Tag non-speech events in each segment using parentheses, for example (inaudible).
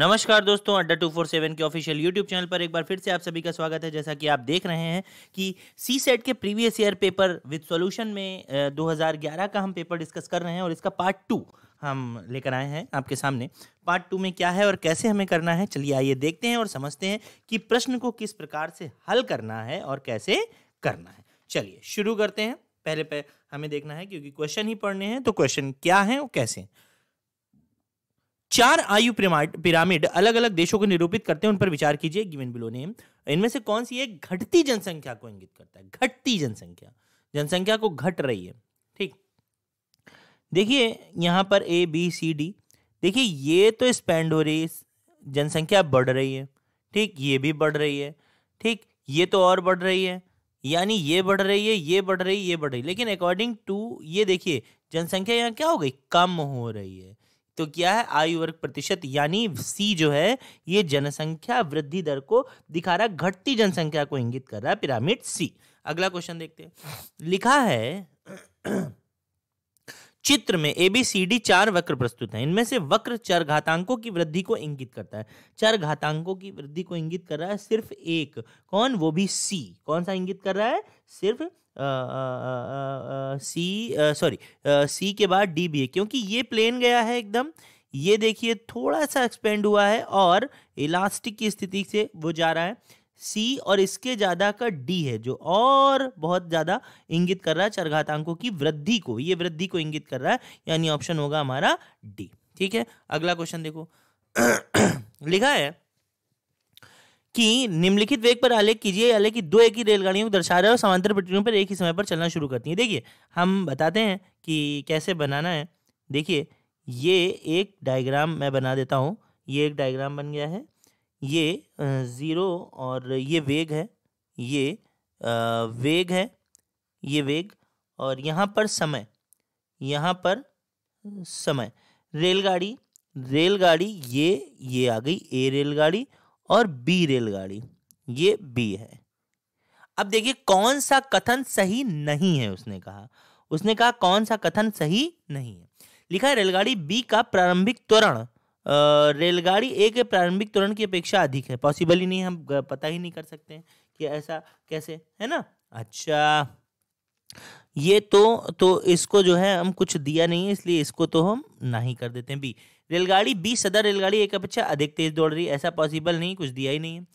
नमस्कार दोस्तों Adda two four seven के ऑफिशियल यूट्यूब चैनल पर एक बार फिर से आप सभी का स्वागत है जैसा कि आप देख रहे हैं कि सी सेट के previous year paper with solution में 2011 का हम पेपर डिस्कस कर रहे हैं और इसका पार्ट टू हम लेकर आए हैं आपके सामने पार्ट टू में क्या है और कैसे हमें करना है चलिए आइए देखते हैं और समझते हैं कि प्रश्न को किस प्रकार से हल करना है और कैसे करना है चलिए शुरू करते हैं पहले पे हमें देखना है क्योंकि क्वेश्चन ही पढ़ने हैं तो क्वेश्चन क्या है और कैसे है? चार आयु पिरामिड अलग अलग देशों को निरूपित करते हैं उन पर विचार कीजिए गिवन बिलो नेम इनमें से कौन सी एक घटती जनसंख्या को इंगित करता है घटती जनसंख्या जनसंख्या को घट रही है ठीक देखिए यहां पर ए बी सी डी देखिए ये तो स्पेंड हो रही है जनसंख्या बढ़ रही है ठीक ये भी बढ़ रही है ठीक ये तो और बढ़ रही है यानी ये बढ़ रही है ये बढ़ रही है ये बढ़ रही है लेकिन अकॉर्डिंग टू ये देखिए जनसंख्या यहाँ क्या हो गई कम हो रही है तो क्या है आयु वर्ग प्रतिशत यानी सी जो है ये जनसंख्या वृद्धि दर को दिखा रहा है घटती जनसंख्या को इंगित कर रहा है पिरामिड सी अगला क्वेश्चन देखते हैं लिखा है चित्र में ए बी सी डी चार वक्र प्रस्तुत है इनमें से वक्र चार घातांकों की वृद्धि को इंगित करता है चार घातांकों की वृद्धि को इंगित कर रहा है सिर्फ एक कौन वो भी सी कौन सा इंगित कर रहा है सिर्फ सी सॉरी सी के बाद डी बी ए क्योंकि ये प्लेन गया है एकदम ये देखिए थोड़ा सा एक्सपेंड हुआ है और इलास्टिक की स्थिति से वो जा रहा है सी और इसके ज्यादा का डी है जो और बहुत ज्यादा इंगित कर रहा है चरघातांकों की वृद्धि को ये वृद्धि को इंगित कर रहा है यानी ऑप्शन होगा हमारा डी ठीक है अगला क्वेश्चन देखो (clears throat) लिखा है कि निम्नलिखित वेग पर आलेख कीजिए आलेख की दो एक ही रेलगाड़ियों को दर्शा रहे और समांतर पटरियों पर एक ही समय पर चलना शुरू करती है देखिए हम बताते हैं कि कैसे बनाना है देखिए ये एक डायग्राम मैं बना देता हूँ ये एक डायग्राम बन गया है ये ज़ीरो और ये वेग है ये वेग है ये वेग और यहाँ पर समय यहाँ पर समय रेलगाड़ी रेलगाड़ी ये ये आ गई ए रेलगाड़ी और बी रेलगाड़ी ये बी है अब देखिए कौन सा कथन सही नहीं है उसने कहा उसने कहा कौन सा कथन सही नहीं है लिखा है रेलगाड़ी बी का प्रारंभिक त्वरण रेलगाड़ी ए के प्रारंभिक त्वरण की अपेक्षा अधिक है पॉसिबल ही नहीं हम पता ही नहीं कर सकते हैं कि ऐसा कैसे है ना अच्छा ये तो तो इसको जो है हम कुछ दिया नहीं है इसलिए इसको तो हम ना ही कर देते हैं बी रेलगाड़ी बी सदर रेलगाड़ी एक अपेक्षा अधिक तेज दौड़ रही ऐसा पॉसिबल नहीं कुछ दिया ही नहीं है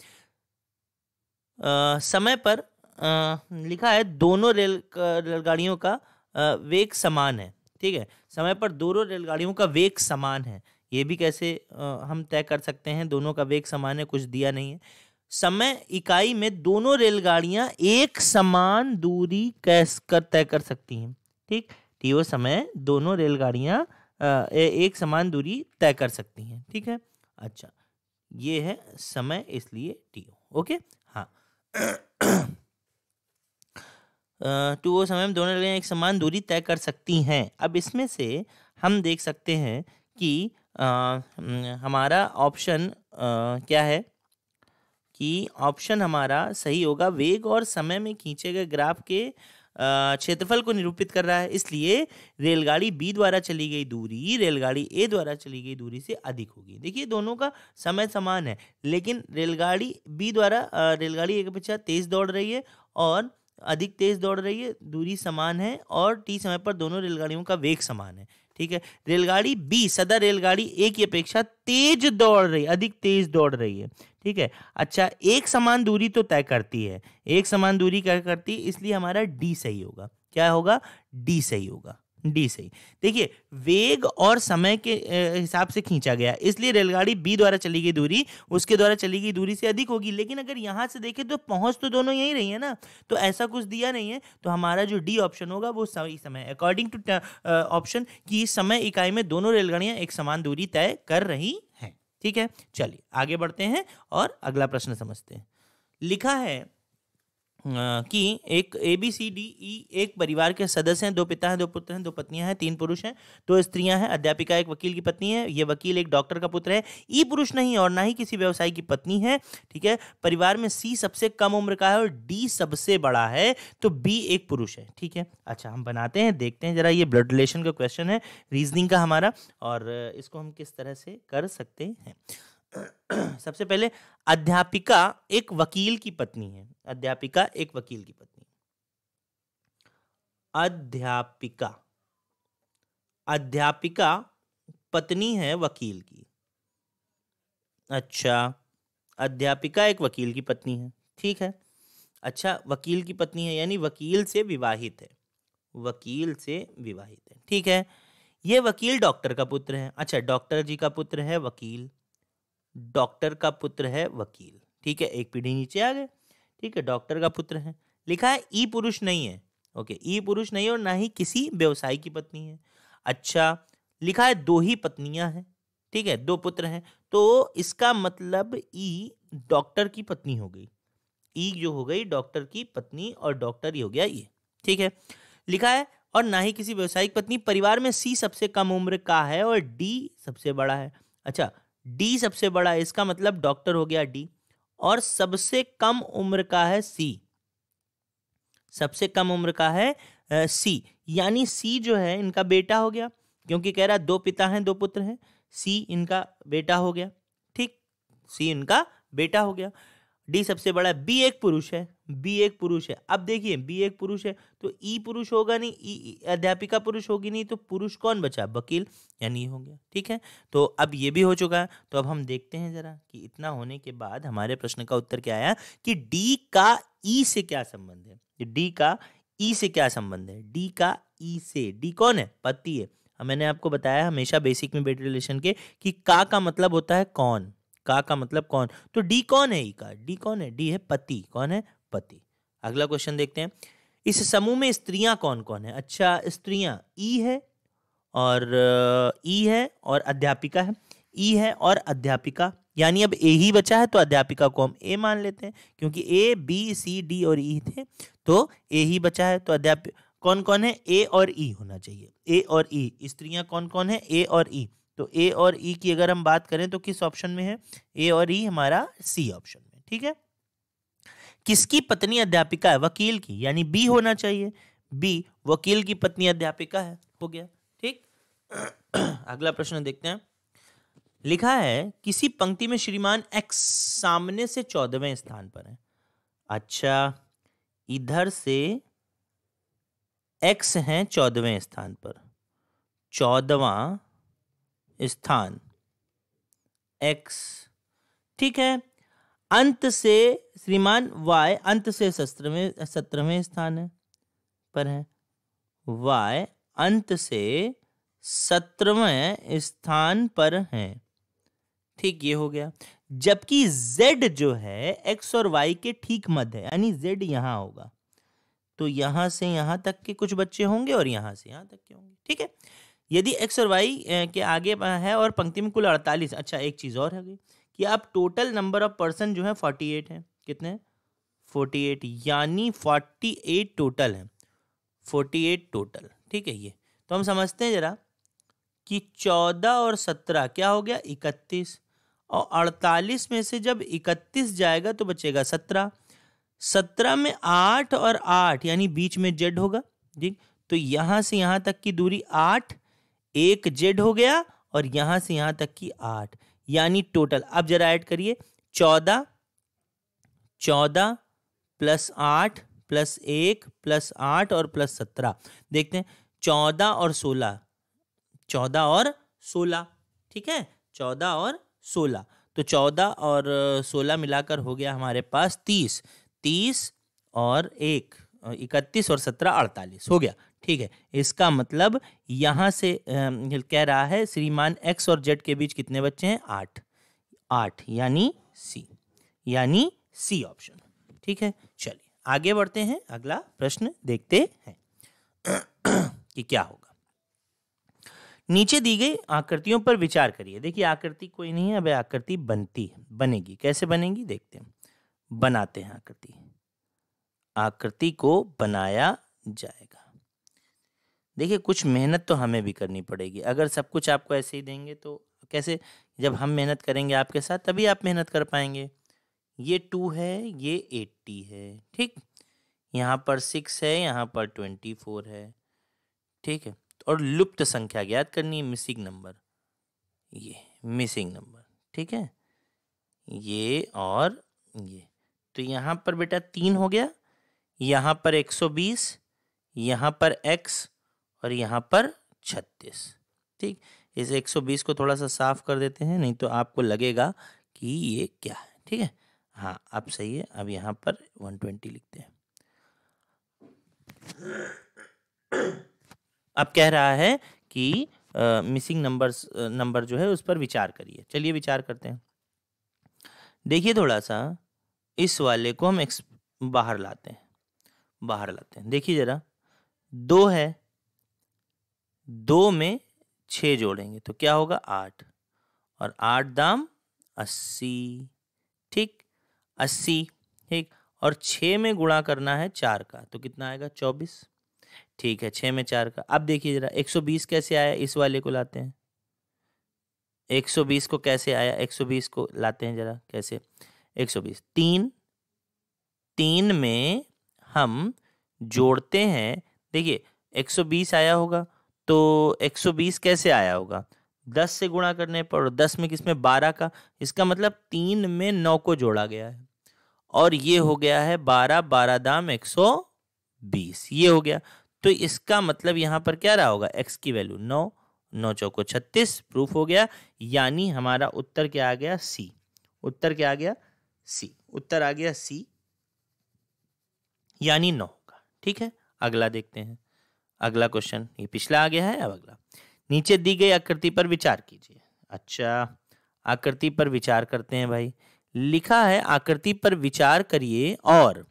आ, समय पर आ, लिखा है दोनों रेल रेलगाड़ियों का आ, वेग समान है ठीक है समय पर दोनों रेलगाड़ियों का वेग समान है ये भी कैसे हम तय कर सकते हैं दोनों का वेग समान है कुछ दिया नहीं है समय इकाई में दोनों रेलगाड़ियां एक समान दूरी कैस कर तय कर सकती हैं ठीक टी तो समय दोनों रेलगाड़ियां एक समान दूरी तय कर सकती हैं ठीक है अच्छा ये है समय इसलिए टी ओके हाँ टू (clears throat) तो वो समय में दोनों रेलगाड़ियां एक समान दूरी तय कर सकती हैं अब इसमें से हम देख सकते हैं कि आ, हमारा ऑप्शन क्या है कि ऑप्शन हमारा सही होगा वेग और समय में खींचे गए ग्राफ के क्षेत्रफल को निरूपित कर रहा है इसलिए रेलगाड़ी बी द्वारा चली गई दूरी रेलगाड़ी ए द्वारा चली गई दूरी से अधिक होगी देखिए दोनों का समय समान है लेकिन रेलगाड़ी बी द्वारा रेलगाड़ी एक के पीछे तेज दौड़ रही है और अधिक तेज दौड़ रही है दूरी समान है और टी समय पर दोनों रेलगाड़ियों का वेग समान है ठीक है रेलगाड़ी बी सदर रेलगाड़ी ए की अपेक्षा तेज दौड़ रही अधिक तेज दौड़ रही है ठीक है अच्छा एक समान दूरी तो तय करती है एक समान दूरी क्या करती है इसलिए हमारा डी सही होगा क्या होगा डी सही होगा डी सही देखिए वेग और समय के हिसाब से खींचा गया इसलिए रेलगाड़ी बी द्वारा चली गई दूरी उसके द्वारा चली गई दूरी से अधिक होगी लेकिन अगर यहाँ से देखें तो पहुँच तो दोनों यही रही है ना तो ऐसा कुछ दिया नहीं है तो हमारा जो डी ऑप्शन होगा वो सही समय अकॉर्डिंग टू ऑप्शन कि समय इकाई में दोनों रेलगाड़ियाँ एक समान दूरी तय कर रही हैं ठीक है चलिए आगे बढ़ते हैं और अगला प्रश्न समझते हैं लिखा है कि एक A B C D E एक परिवार के सदस्य हैं दो पिता हैं दो पुत्र हैं दो पत्नियां हैं तीन पुरुष हैं दो स्त्रियां हैं अध्यापिका एक वकील की पत्नी है ये वकील एक डॉक्टर का पुत्र है ई पुरुष नहीं और ना ही किसी व्यवसायी की पत्नी है ठीक है परिवार में सी सबसे कम उम्र का है और डी सबसे बड़ा है तो बी एक पुरुष है ठीक है अच्छा हम बनाते हैं देखते हैं जरा ये ब्लड रिलेशन का क्वेश्चन है रीजनिंग का हमारा और इसको हम किस तरह से कर सकते हैं सबसे पहले अध्यापिका एक वकील की पत्नी है अध्यापिका एक वकील की पत्नी अध्यापिका अध्यापिका पत्नी है वकील की अच्छा अध्यापिका एक वकील की पत्नी है ठीक है अच्छा वकील की पत्नी है यानी वकील से विवाहित है वकील से विवाहित है ठीक है ये वकील डॉक्टर का पुत्र है अच्छा डॉक्टर जी का पुत्र है वकील डॉक्टर का पुत्र है वकील ठीक है एक पीढ़ी नीचे आ गए ठीक है डॉक्टर का पुत्र है लिखा है ई पुरुष नहीं है ओके ई पुरुष नहीं है और ना ही किसी व्यवसाय की पत्नी है अच्छा लिखा है दो ही पत्नियां हैं ठीक है दो पुत्र हैं तो इसका मतलब ई डॉक्टर की पत्नी हो गई ई जो हो गई डॉक्टर की पत्नी और डॉक्टर ही हो गया ये ठीक है लिखा है और ना ही किसी व्यवसायिक पत्नी परिवार में सी सबसे कम उम्र का है और डी सबसे बड़ा है अच्छा डी सबसे बड़ा है इसका मतलब डॉक्टर हो गया डी और सबसे कम उम्र का है सी सबसे कम उम्र का है सी यानी सी जो है इनका बेटा हो गया क्योंकि कह रहा दो पिता हैं दो पुत्र हैं सी इनका बेटा हो गया ठीक सी इनका बेटा हो गया डी सबसे बड़ा बी एक पुरुष है बी एक पुरुष है अब देखिए बी एक पुरुष है तो ई पुरुष होगा नहीं ई अध्यापिका पुरुष होगी नहीं तो पुरुष कौन बचा वकील यानी हो गया ठीक है तो अब ये भी हो चुका है तो अब हम देखते हैं जरा कि इतना होने के बाद हमारे प्रश्न का उत्तर क्या आया कि डी का ई से क्या संबंध है डी का ई से क्या संबंध है डी का ई से डी कौन है पति है मैंने आपको बताया हमेशा बेसिक में बेटी रिलेशन के कि का का मतलब होता है कौन का का मतलब कौन तो डी कौन है ई का डी कौन है डी है पति कौन है पति अगला क्वेश्चन देखते हैं इस समूह में स्त्रियां कौन कौन है अच्छा स्त्रियां ई है और ई है और अध्यापिका है ई है और अध्यापिका यानी अब ए ही बचा है तो अध्यापिका को हम ए मान लेते हैं क्योंकि ए बी सी डी और ई थे तो ए ही बचा है तो अध्यापिक कौन कौन है ए और ई होना चाहिए ए और ई स्त्रियां कौन कौन है ए और ई तो ए और ई e की अगर हम बात करें तो किस ऑप्शन में है ए और ई e हमारा सी ऑप्शन में ठीक है किसकी पत्नी अध्यापिका है वकील की यानी बी होना चाहिए बी वकील की पत्नी अध्यापिका है हो गया ठीक (clears throat) अगला प्रश्न देखते हैं लिखा है किसी पंक्ति में श्रीमान एक्स सामने से चौदहवें स्थान पर है अच्छा इधर से एक्स हैं चौदहवें स्थान पर चौदवा स्थान एक्स ठीक है अंत से श्रीमान वाय अंत से सत्रहवें सत्रहवें स्थान है पर है वाय अंत से सत्रहवें स्थान पर है ठीक ये हो गया जबकि z जो है x और y के ठीक मध्य है यानी z यहां होगा तो यहां से यहां तक के कुछ बच्चे होंगे और यहां से यहां तक के होंगे ठीक है यदि एक्स और वाई के आगे है और पंक्ति में कुल अड़तालीस अच्छा एक चीज़ और है कि आप टोटल नंबर ऑफ पर्सन जो है फोर्टी एट हैं कितने फोर्टी एट यानी फोर्टी एट टोटल है फोर्टी एट टोटल ठीक है ये तो हम समझते हैं ज़रा कि चौदह और सत्रह क्या हो गया इकतीस और अड़तालीस में से जब इकतीस जाएगा तो बचेगा सत्रह सत्रह में आठ और आठ यानी बीच में जेड होगा ठीक तो यहाँ से यहाँ तक की दूरी आठ एक जेड हो गया और यहां से यहां तक की आठ यानी टोटल अब जरा ऐड करिए चौदह चौदह प्लस आठ प्लस एक प्लस आठ और प्लस सत्रह देखते हैं चौदह और सोलह चौदह और सोलह ठीक है चौदह और सोलह तो चौदह और सोलह मिलाकर हो गया हमारे पास तीस तीस और एक इकतीस और सत्रह अड़तालीस हो गया ठीक है इसका मतलब यहाँ से कह रहा है श्रीमान एक्स और जेड के बीच कितने बच्चे हैं आठ आठ यानी सी यानी सी ऑप्शन ठीक है चलिए आगे बढ़ते हैं अगला प्रश्न देखते हैं कि क्या होगा नीचे दी गई आकृतियों पर विचार करिए देखिए आकृति कोई नहीं है अब आकृति बनती है बनेगी कैसे बनेगी देखते हैं बनाते हैं आकृति आकृति को बनाया जाएगा देखिए कुछ मेहनत तो हमें भी करनी पड़ेगी अगर सब कुछ आपको ऐसे ही देंगे तो कैसे जब हम मेहनत करेंगे आपके साथ तभी आप मेहनत कर पाएंगे ये टू है ये एट्टी है ठीक यहाँ पर सिक्स है यहाँ पर ट्वेंटी फोर है ठीक है और लुप्त संख्या ज्ञात करनी है मिसिंग नंबर ये मिसिंग नंबर ठीक है ये और ये तो यहाँ पर बेटा तीन हो गया यहाँ पर एक सौ बीस यहाँ पर एक्स और यहाँ पर छत्तीस ठीक इस 120 को थोड़ा सा साफ कर देते हैं नहीं तो आपको लगेगा कि ये क्या है ठीक है हाँ अब सही है अब यहाँ पर 120 लिखते हैं अब कह रहा है कि मिसिंग नंबर्स नंबर जो है उस पर विचार करिए चलिए विचार करते हैं देखिए थोड़ा सा इस वाले को हम एक्स बाहर लाते हैं बाहर लाते हैं देखिए ज़रा दो है दो में छः जोड़ेंगे तो क्या होगा आठ और आठ दाम अस्सी ठीक अस्सी ठीक और छः में गुणा करना है चार का तो कितना आएगा चौबीस ठीक है छः में चार का अब देखिए ज़रा एक सौ बीस कैसे आया इस वाले को लाते हैं एक सौ बीस को कैसे आया एक सौ बीस को लाते हैं ज़रा कैसे एक सौ बीस तीन तीन में हम जोड़ते हैं देखिए एक सौ बीस आया होगा तो 120 कैसे आया होगा 10 से गुणा करने पर 10 में किस में बारह का इसका मतलब तीन में नौ को जोड़ा गया है और ये हो गया है बारह बारह दाम एक सौ बीस ये हो गया तो इसका मतलब यहाँ पर क्या रहा होगा एक्स की वैल्यू नौ नौ चौको छत्तीस प्रूफ हो गया यानी हमारा उत्तर क्या आ गया सी उत्तर क्या आ गया सी उत्तर आ गया सी यानी नौ का ठीक है अगला देखते हैं अगला क्वेश्चन ये पिछला आ गया है अब अगला नीचे दी गई आकृति पर विचार कीजिए अच्छा आकृति पर विचार करते हैं भाई लिखा है आकृति पर विचार करिए और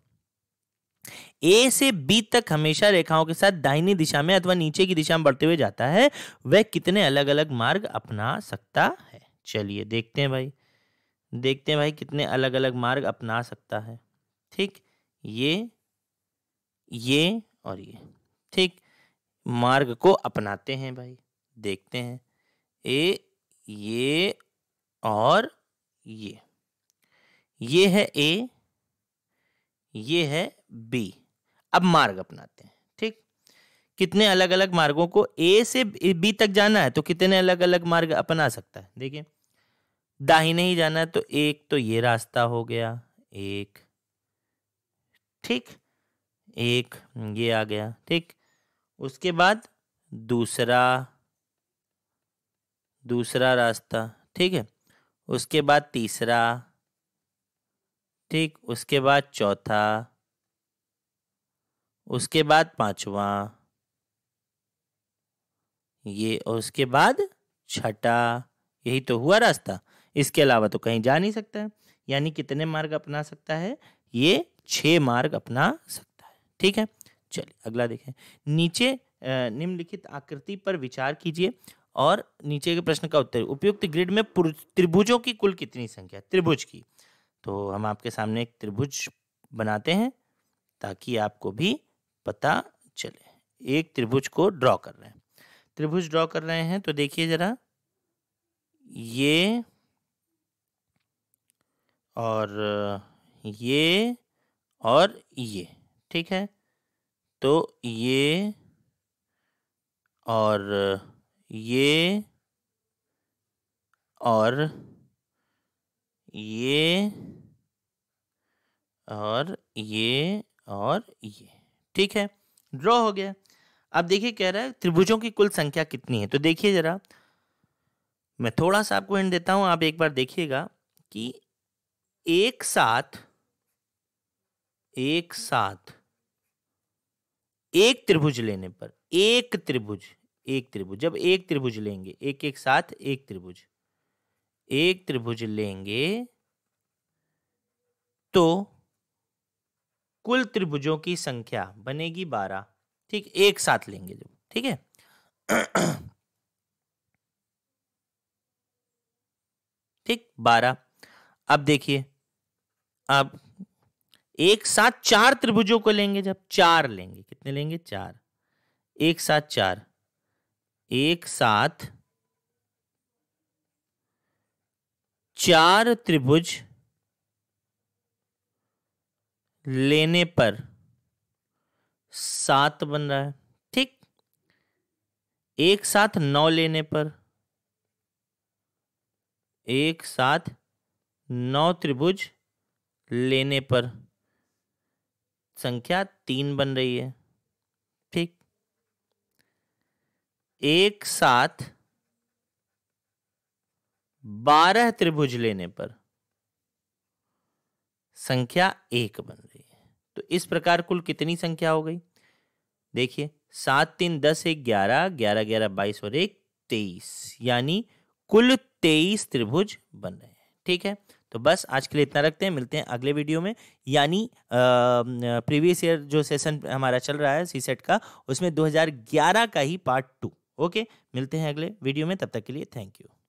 ए से बी तक हमेशा रेखाओं के साथ दाहिनी दिशा में अथवा नीचे की दिशा में बढ़ते हुए जाता है वह कितने अलग अलग मार्ग अपना सकता है चलिए देखते हैं भाई देखते हैं भाई कितने अलग अलग मार्ग अपना सकता है ठीक ये ये और ये ठीक मार्ग को अपनाते हैं भाई देखते हैं ए ये और ये ये है ए ये है बी अब मार्ग अपनाते हैं ठीक कितने अलग अलग मार्गों को ए से बी तक जाना है तो कितने अलग अलग मार्ग अपना सकता है देखिए दाहिने ही जाना है तो एक तो ये रास्ता हो गया एक ठीक एक ये आ गया ठीक उसके बाद दूसरा दूसरा रास्ता ठीक है उसके बाद तीसरा ठीक उसके बाद चौथा उसके बाद पांचवा ये और उसके बाद छठा यही तो हुआ रास्ता इसके अलावा तो कहीं जा नहीं सकता है यानी कितने मार्ग अपना सकता है ये छह मार्ग अपना सकता है ठीक है चलिए अगला देखें नीचे निम्नलिखित आकृति पर विचार कीजिए और नीचे के प्रश्न का उत्तर उपयुक्त ग्रिड में त्रिभुजों की कुल कितनी संख्या त्रिभुज की तो हम आपके सामने एक त्रिभुज बनाते हैं ताकि आपको भी पता चले एक त्रिभुज को ड्रॉ कर रहे हैं त्रिभुज ड्रॉ कर रहे हैं तो देखिए जरा ये और ये और ये ठीक है तो ये और ये और ये और ये और ये ठीक है ड्रॉ हो गया अब देखिए कह रहा है त्रिभुजों की कुल संख्या कितनी है तो देखिए ज़रा मैं थोड़ा सा आपको हिंट देता हूं आप एक बार देखिएगा कि एक साथ एक साथ एक त्रिभुज लेने पर एक त्रिभुज एक त्रिभुज जब एक त्रिभुज लेंगे एक एक साथ एक त्रिभुज एक त्रिभुज लेंगे तो कुल त्रिभुजों की संख्या बनेगी बारह ठीक एक साथ लेंगे जब ठीक है (clears throat) ठीक बारह अब देखिए अब एक साथ चार त्रिभुजों को लेंगे जब चार लेंगे कितने लेंगे चार एक साथ चार एक साथ चार त्रिभुज लेने पर सात बन रहा है ठीक एक साथ नौ लेने पर एक साथ नौ त्रिभुज लेने पर संख्या तीन बन रही है ठीक एक साथ बारह त्रिभुज लेने पर संख्या एक बन रही है तो इस प्रकार कुल कितनी संख्या हो गई देखिए सात तीन दस एक ग्यारह ग्यारह ग्यारह बाईस और एक तेईस यानी कुल तेईस त्रिभुज बन रहे हैं ठीक है तो बस आज के लिए इतना रखते हैं मिलते हैं अगले वीडियो में यानी प्रीवियस ईयर जो सेशन हमारा चल रहा है सी सेट का उसमें 2011 का ही पार्ट टू ओके मिलते हैं अगले वीडियो में तब तक के लिए थैंक यू